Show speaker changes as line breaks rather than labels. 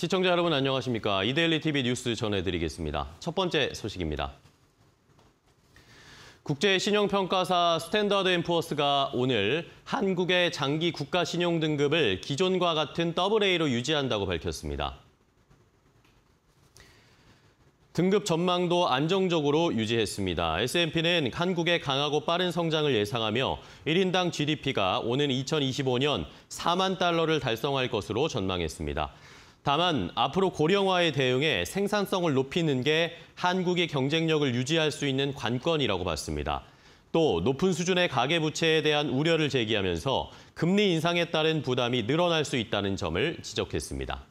시청자 여러분 안녕하십니까. 이데일리 TV 뉴스 전해드리겠습니다. 첫 번째 소식입니다. 국제 신용평가사 스탠더드 앤 푸어스가 오늘 한국의 장기 국가 신용 등급을 기존과 같은 AA로 유지한다고 밝혔습니다. 등급 전망도 안정적으로 유지했습니다. S&P는 한국의 강하고 빠른 성장을 예상하며 1인당 GDP가 오는 2025년 4만 달러를 달성할 것으로 전망했습니다. 다만 앞으로 고령화에 대응해 생산성을 높이는 게 한국의 경쟁력을 유지할 수 있는 관건이라고 봤습니다. 또 높은 수준의 가계부채에 대한 우려를 제기하면서 금리 인상에 따른 부담이 늘어날 수 있다는 점을 지적했습니다.